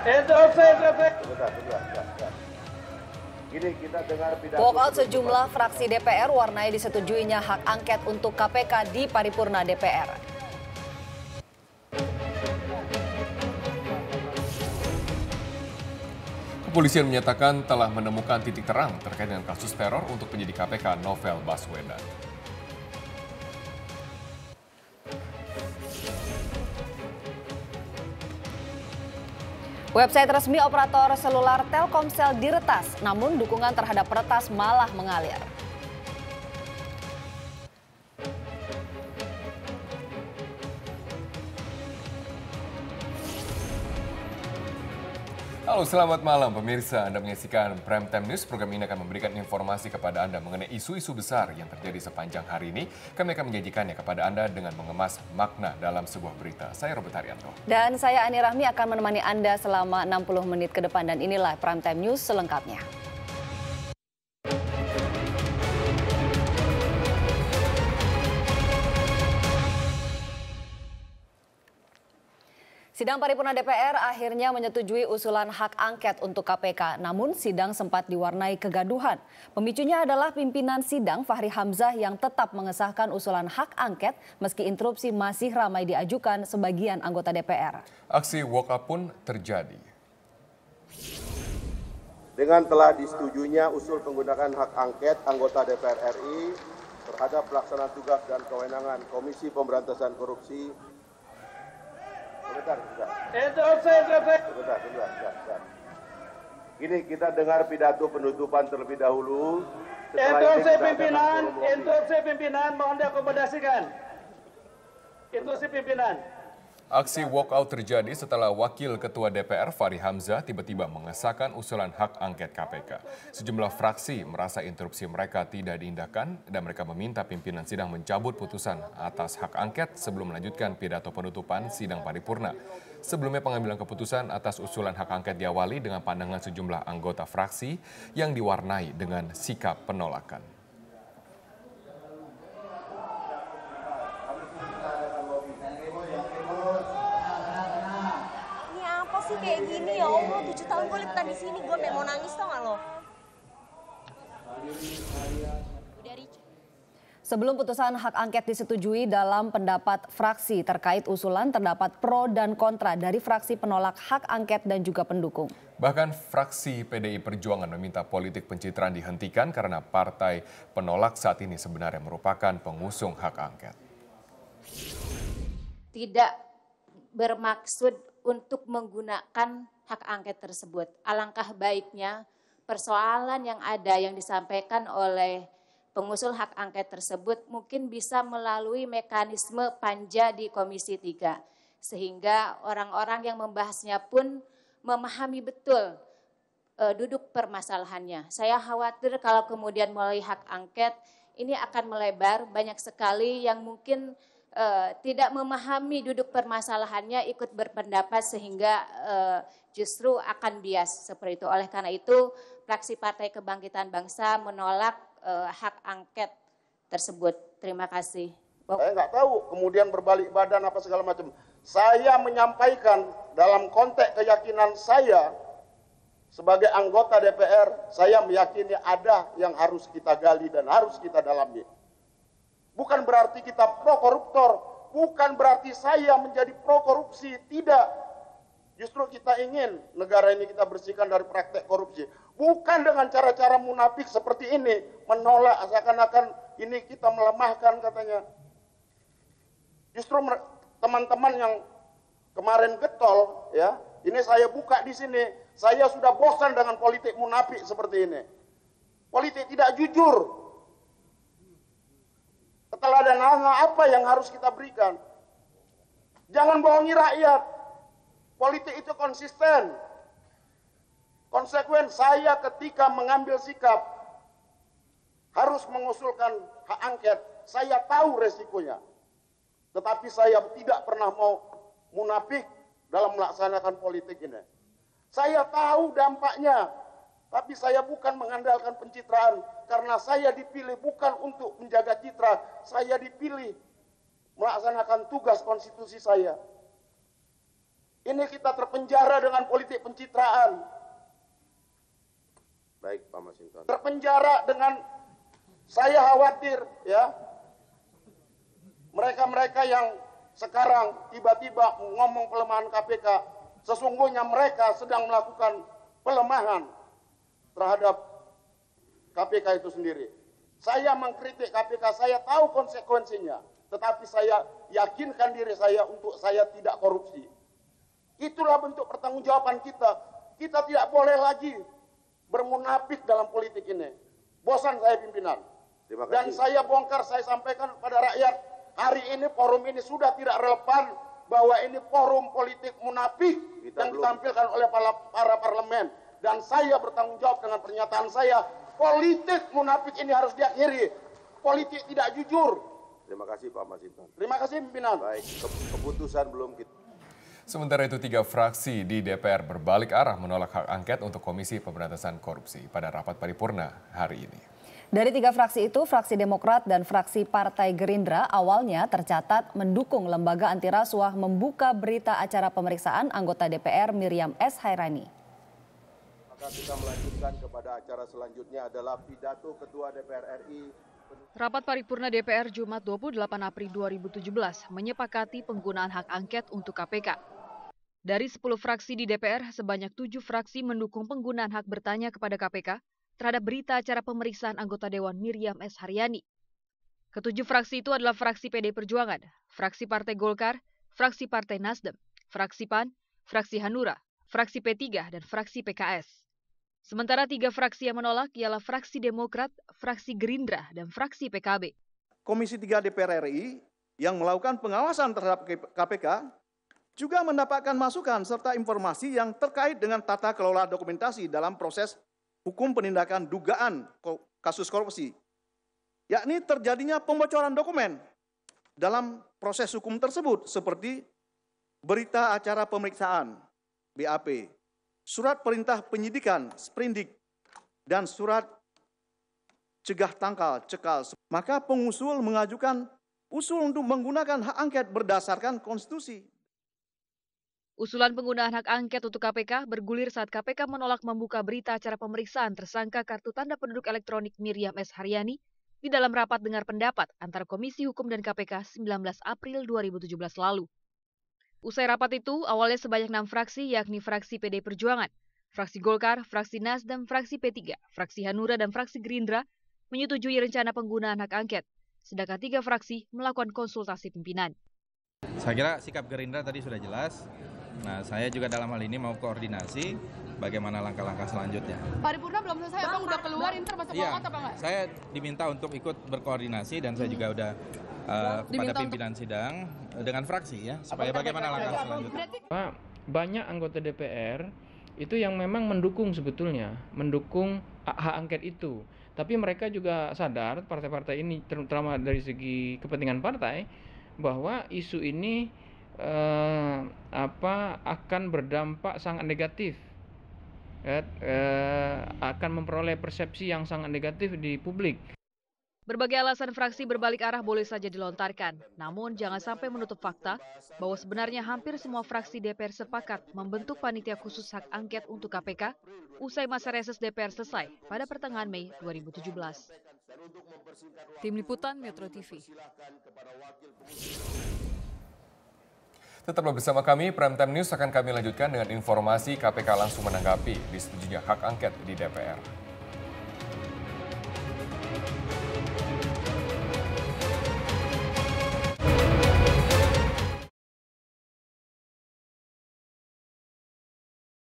SOP, kita dengar pidato. Walkout sejumlah fraksi DPR warnai disetujuinya hak angket untuk KPK di paripurna DPR. Kepolisian menyatakan telah menemukan titik terang terkait dengan kasus teror untuk penyidik KPK Novel Baswedan. Website resmi operator seluler Telkomsel diretas, namun dukungan terhadap peretas malah mengalir. Halo, selamat malam pemirsa. Anda menyaksikan Prime Time News. Program ini akan memberikan informasi kepada Anda mengenai isu-isu besar yang terjadi sepanjang hari ini. Kami akan menyajikannya kepada Anda dengan mengemas makna dalam sebuah berita. Saya Robert Haryanto. Dan saya Ani Rahmi akan menemani Anda selama 60 menit ke depan. Dan inilah Prime Time News selengkapnya. Sidang paripurna DPR akhirnya menyetujui usulan hak angket untuk KPK, namun sidang sempat diwarnai kegaduhan. Pemicunya adalah pimpinan sidang Fahri Hamzah yang tetap mengesahkan usulan hak angket meski interupsi masih ramai diajukan sebagian anggota DPR. Aksi walk up pun terjadi. Dengan telah disetujuinya usul penggunaan hak angket anggota DPR RI terhadap pelaksanaan tugas dan kewenangan Komisi Pemberantasan Korupsi Eh, sebentar, sebentar. Sebentar, sebentar, sebentar. kita dengar pidato penutupan terlebih dahulu. Instruksi pimpinan, instruksi pimpinan mohon diakomodasikan. Instruksi pimpinan. Aksi walkout terjadi setelah Wakil Ketua DPR Fahri Hamzah tiba-tiba mengesahkan usulan hak angket KPK. Sejumlah fraksi merasa interupsi mereka tidak diindahkan dan mereka meminta pimpinan sidang mencabut putusan atas hak angket sebelum melanjutkan pidato penutupan sidang paripurna. Sebelumnya pengambilan keputusan atas usulan hak angket diawali dengan pandangan sejumlah anggota fraksi yang diwarnai dengan sikap penolakan. kayak gini ya Allah tujuh tahun gue liputan di sini gue mau nangis tau gak lo Sebelum putusan hak angket disetujui dalam pendapat fraksi terkait usulan terdapat pro dan kontra dari fraksi penolak hak angket dan juga pendukung. Bahkan fraksi PDI Perjuangan meminta politik pencitraan dihentikan karena partai penolak saat ini sebenarnya merupakan pengusung hak angket. Tidak bermaksud untuk menggunakan hak angket tersebut. Alangkah baiknya persoalan yang ada yang disampaikan oleh pengusul hak angket tersebut mungkin bisa melalui mekanisme panja di Komisi 3 sehingga orang-orang yang membahasnya pun memahami betul e, duduk permasalahannya. Saya khawatir kalau kemudian melalui hak angket ini akan melebar banyak sekali yang mungkin uh, tidak memahami duduk permasalahannya ikut berpendapat sehingga uh, justru akan bias seperti itu. Oleh karena itu, fraksi Partai Kebangkitan Bangsa menolak uh, hak angket tersebut. Terima kasih. Saya nggak tahu, kemudian berbalik badan apa segala macam. Saya menyampaikan dalam konteks keyakinan saya sebagai anggota DPR, saya meyakini ada yang harus kita gali dan harus kita dalami berarti kita pro koruptor, bukan berarti saya menjadi pro korupsi, tidak. Justru kita ingin negara ini kita bersihkan dari praktek korupsi. Bukan dengan cara-cara munafik seperti ini, menolak seakan-akan ini kita melemahkan katanya. Justru teman-teman yang kemarin getol ya, ini saya buka di sini, saya sudah bosan dengan politik munafik seperti ini. Politik tidak jujur, keteladanan apa yang harus kita berikan. Jangan bohongi rakyat. Politik itu konsisten. Konsekuen saya ketika mengambil sikap harus mengusulkan hak angket. Saya tahu resikonya. Tetapi saya tidak pernah mau munafik dalam melaksanakan politik ini. Saya tahu dampaknya tapi saya bukan mengandalkan pencitraan karena saya dipilih bukan untuk menjaga citra, saya dipilih melaksanakan tugas konstitusi saya. Ini kita terpenjara dengan politik pencitraan. Baik, Pak Masinton. Terpenjara dengan saya khawatir ya. Mereka-mereka yang sekarang tiba-tiba ngomong pelemahan KPK, sesungguhnya mereka sedang melakukan pelemahan terhadap KPK itu sendiri. Saya mengkritik KPK, saya tahu konsekuensinya. Tetapi saya yakinkan diri saya untuk saya tidak korupsi. Itulah bentuk pertanggungjawaban kita. Kita tidak boleh lagi bermunafik dalam politik ini. Bosan saya pimpinan. Dan saya bongkar, saya sampaikan kepada rakyat, hari ini forum ini sudah tidak relevan bahwa ini forum politik munafik yang ditampilkan oleh para, para parlemen dan saya bertanggung jawab dengan pernyataan saya politik munafik ini harus diakhiri politik tidak jujur terima kasih Pak Masinton terima kasih pimpinan baik keputusan belum kita Sementara itu, tiga fraksi di DPR berbalik arah menolak hak angket untuk Komisi Pemberantasan Korupsi pada rapat paripurna hari ini. Dari tiga fraksi itu, fraksi Demokrat dan fraksi Partai Gerindra awalnya tercatat mendukung lembaga anti rasuah membuka berita acara pemeriksaan anggota DPR Miriam S. Hairani maka kita melanjutkan kepada acara selanjutnya adalah pidato Ketua DPR RI Rapat paripurna DPR Jumat 28 April 2017 menyepakati penggunaan hak angket untuk KPK. Dari 10 fraksi di DPR, sebanyak 7 fraksi mendukung penggunaan hak bertanya kepada KPK terhadap berita acara pemeriksaan anggota Dewan Miriam S. Haryani. Ketujuh fraksi itu adalah fraksi PD Perjuangan, fraksi Partai Golkar, fraksi Partai Nasdem, fraksi PAN, fraksi Hanura, fraksi P3, dan fraksi PKS. Sementara tiga fraksi yang menolak ialah fraksi Demokrat, fraksi Gerindra, dan fraksi PKB. Komisi 3 DPR RI yang melakukan pengawasan terhadap KPK juga mendapatkan masukan serta informasi yang terkait dengan tata kelola dokumentasi dalam proses hukum penindakan dugaan kasus korupsi, yakni terjadinya pembocoran dokumen dalam proses hukum tersebut seperti berita acara pemeriksaan BAP, surat perintah penyidikan, sprindik, dan surat cegah tangkal, cekal. Maka pengusul mengajukan usul untuk menggunakan hak angket berdasarkan konstitusi. Usulan penggunaan hak angket untuk KPK bergulir saat KPK menolak membuka berita acara pemeriksaan tersangka kartu tanda penduduk elektronik Miriam S. Haryani di dalam rapat dengar pendapat antara Komisi Hukum dan KPK 19 April 2017 lalu. Usai rapat itu, awalnya sebanyak enam fraksi yakni fraksi PD Perjuangan, fraksi Golkar, fraksi Nasdem, fraksi P3, fraksi Hanura, dan fraksi Gerindra menyetujui rencana penggunaan hak angket, sedangkan tiga fraksi melakukan konsultasi pimpinan. Saya kira sikap Gerindra tadi sudah jelas. Nah, saya juga dalam hal ini mau koordinasi bagaimana langkah-langkah selanjutnya. Paripurna belum selesai, Bang, udah keluar, ini termasuk ya, apa enggak? Saya diminta untuk ikut berkoordinasi dan saya hmm. juga udah Eh, kepada pimpinan sidang eh, dengan fraksi ya supaya bagaimana langkah selanjutnya. Pak, banyak anggota DPR itu yang memang mendukung sebetulnya, mendukung hak angket itu. Tapi mereka juga sadar partai-partai ini terutama dari segi kepentingan partai bahwa isu ini eh, apa akan berdampak sangat negatif. Kan? eh, akan memperoleh persepsi yang sangat negatif di publik. Berbagai alasan fraksi berbalik arah boleh saja dilontarkan, namun jangan sampai menutup fakta bahwa sebenarnya hampir semua fraksi DPR sepakat membentuk panitia khusus hak angket untuk KPK usai masa reses DPR selesai pada pertengahan Mei 2017. Tim Liputan Metro TV. Tetaplah bersama kami, Prime Time News akan kami lanjutkan dengan informasi KPK langsung menanggapi disetujuinya hak angket di DPR.